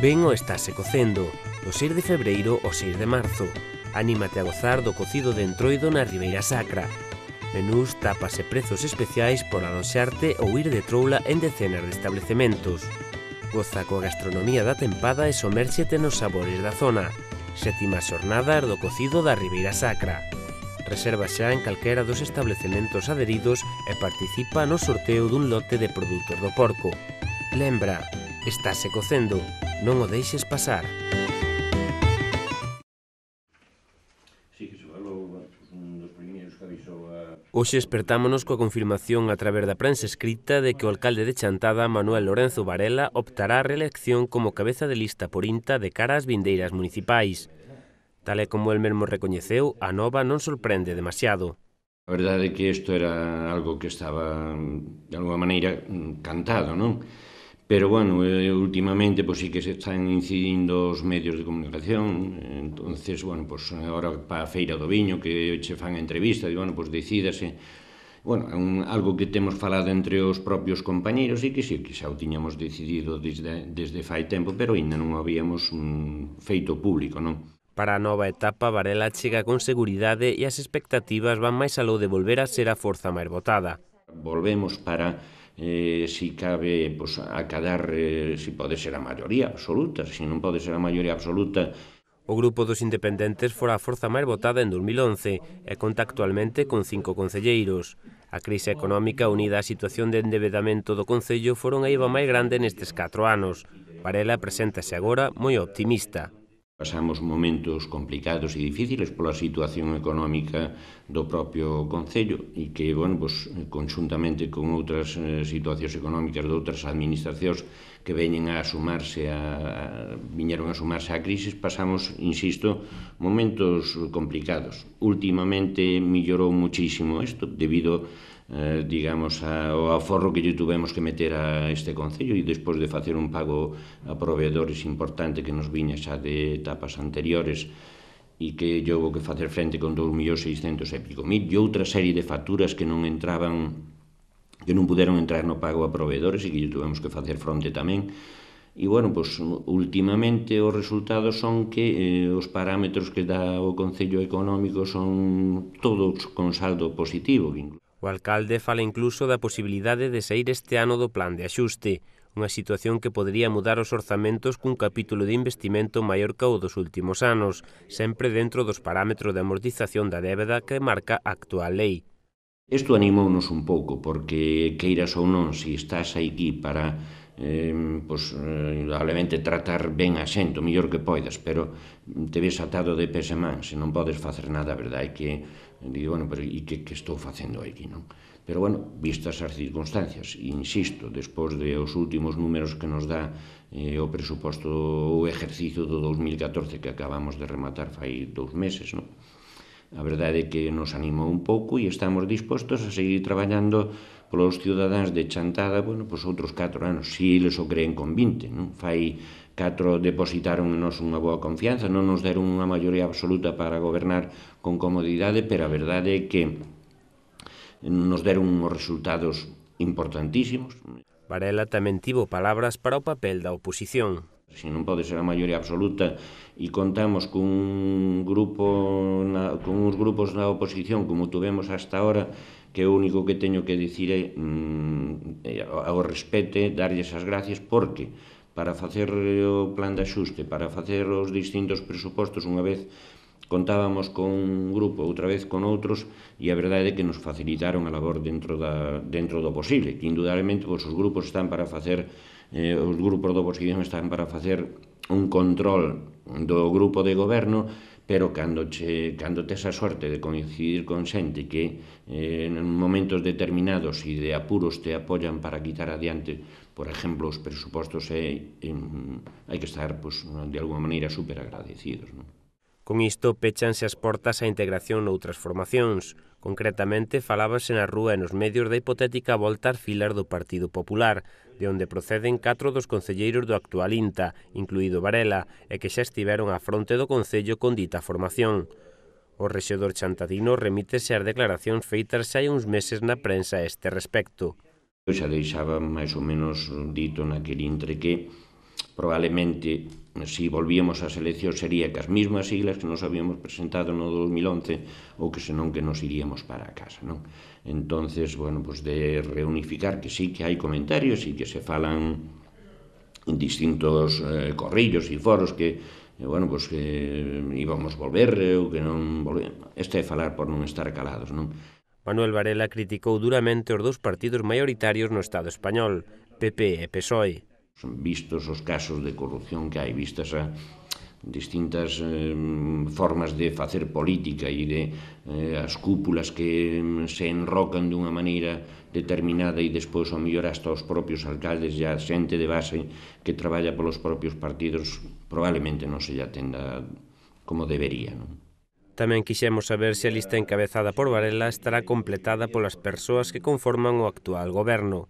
Ben o estáse cocendo, do 6 de febreiro ao 6 de marzo. Anímate a gozar do cocido de entroido na Ribeira Sacra. Menús, tapas e prezos especiais por aloxarte ou ir de troula en decenas de establecementos. Goza coa gastronomía da tempada e somérxete nos sabores da zona. Sétima xornada do cocido da Ribeira Sacra. Reserva xa en calquera dos establecementos adheridos e participa no sorteo dun lote de produtos do porco. Lembra, estáse cocendo. Non o deixes pasar. Hoxe espertámonos coa confirmación a través da prensa escrita de que o alcalde de Chantada, Manuel Lorenzo Varela, optará a reelección como cabeza de lista por Inta de cara ás vindeiras municipais. Tal e como el mesmo recoñeceu, a nova non sorprende demasiado. A verdade é que isto era algo que estaba, de alguma maneira, mm, cantado, non? Pero, bueno, eh, últimamente, pois pues, sí que se están incidindo os medios de comunicación, entonces, bueno, pois pues, agora para a Feira do Viño, que che fan entrevista, e, bueno, pois pues, decídase, bueno, un, algo que temos falado entre os propios compañeros e que sí, que xa o tiñamos decidido desde, desde fai tempo, pero ainda non habíamos un mm, feito público, non? Para a nova etapa, Varela chega con seguridade e as expectativas van máis aló de volver a ser a forza máis votada. Volvemos para eh, si cabe pues, acadar, eh, si pode ser a maioría absoluta, se si non pode ser a maioría absoluta, O grupo dos independentes fora a forza máis votada en 2011 e conta actualmente con cinco concelleiros. A crise económica unida á situación de endebedamento do Concello foron a iva máis grande nestes 4 anos. Varela preséntase agora moi optimista. Pasamos momentos complicados e difíciles pola situación económica do propio Concello e que, bueno, pues, conjuntamente con outras eh, situacións económicas de outras administracións que veñen a sumarse a, a viñeron a sumarse á crisis, pasamos, insisto, momentos complicados. Últimamente millorou muchísimo isto debido eh, digamos, a, o aforro que lle tuvemos que meter a este Concello e despois de facer un pago a proveedores importante que nos viña xa de etapas anteriores e que lle houve que facer frente con 2.600 e pico mil e outra serie de facturas que non entraban que non puderon entrar no pago a proveedores e que lle tuvemos que facer fronte tamén E, bueno, pois, últimamente os resultados son que eh, os parámetros que dá o Concello Económico son todos con saldo positivo. Incluso. O alcalde fala incluso da posibilidade de sair este ano do plan de axuste, unha situación que podería mudar os orzamentos cun capítulo de investimento maior que o dos últimos anos, sempre dentro dos parámetros de amortización da débeda que marca a actual lei. Isto animounos un pouco, porque queiras ou non, se estás aquí para eh, pois, indudablemente tratar ben a xente, o mellor que poidas, pero te ves atado de pés e man, se non podes facer nada, verdade, que digo, bueno, pero e que, que estou facendo aquí, non? Pero, bueno, vistas as circunstancias, insisto, despois de os últimos números que nos dá eh, o presuposto o exercicio do 2014 que acabamos de rematar fai dous meses, non? A verdade é que nos animou un pouco e estamos dispostos a seguir traballando polos ciudadáns de Chantada, bueno, pois outros 4 anos, si eles o creen con 20, non? Fai 4 depositaron en nos unha boa confianza, non nos deron unha maioría absoluta para gobernar con comodidade, pero a verdade é que nos deron unhos resultados importantísimos. Varela tamén tivo palabras para o papel da oposición. Se non pode ser a maioría absoluta e contamos cun grupo na, con uns grupos na oposición como tuvemos hasta ahora, que o único que teño que dicir é mm, eh, ao respete, darlles as gracias, porque para facer o plan de axuste, para facer os distintos presupostos unha vez contábamos con un grupo, outra vez con outros, e a verdade é que nos facilitaron a labor dentro, da, dentro do posible, que indudablemente pois, os grupos están para facer, eh, os grupos do oposición están para facer un control do grupo de goberno, pero cando, che, cando tes a sorte de coincidir con xente que eh, en momentos determinados e de apuros te apoian para quitar adiante, por exemplo, os presupostos, eh, eh, hai que estar, pues, de alguma maneira, super agradecidos. Non? Con isto pechanse as portas á integración noutras formacións. Concretamente, falábase na rúa e nos medios da hipotética volta ás filas do Partido Popular, de onde proceden catro dos concelleiros do actual INTA, incluído Varela, e que xa estiveron á fronte do Concello con dita formación. O rexedor Chantadino remítese ás declaracións feitas xa hai uns meses na prensa a este respecto. Eu xa deixaba máis ou menos dito naquele intre que probablemente se si volvíamos ás eleccións sería que as mismas siglas que nos habíamos presentado no 2011 ou que senón que nos iríamos para a casa, non? Entonces, bueno, pues de reunificar que sí que hai comentarios e que se falan en distintos eh, corrillos e foros que eh, bueno, pues que eh, íbamos volver ou que non volver. Este é falar por non estar calados, non? Manuel Varela criticou duramente os dous partidos maioritarios no Estado español, PP e PSOE. Son vistos os casos de corrupción que hai, vistas a distintas eh, formas de facer política e de eh, as cúpulas que se enrocan dunha maneira determinada e despois ao mellor hasta os propios alcaldes e a xente de base que traballa polos propios partidos probablemente non se lle atenda como debería. Non? Tamén quixemos saber se a lista encabezada por Varela estará completada polas persoas que conforman o actual goberno.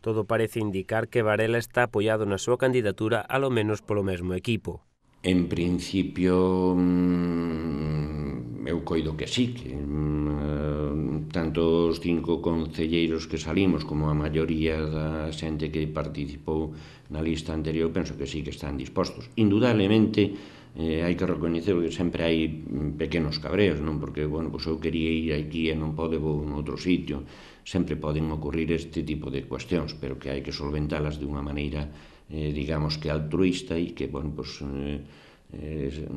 Todo parece indicar que Varela está apoiado na súa candidatura lo menos polo mesmo equipo. En principio, mm, eu coido que sí, que mm, tanto os cinco concelleiros que salimos como a maioría da xente que participou na lista anterior, penso que sí que están dispostos. Indudablemente, eh, hai que recoñecer que sempre hai pequenos cabreos, non? Porque, bueno, pois eu quería ir aquí e non pode vou en outro sitio. Sempre poden ocurrir este tipo de cuestións, pero que hai que solventalas de unha maneira, eh, digamos que altruista e que, bueno, pois... Eh, eh,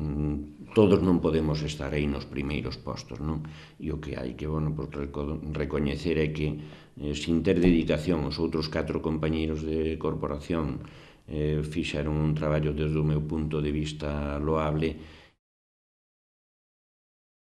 todos non podemos estar aí nos primeiros postos, non? E o que hai que, bueno, por reco recoñecer é que eh, sin ter dedicación os outros catro compañeiros de corporación eh, fixeron un traballo desde o meu punto de vista loable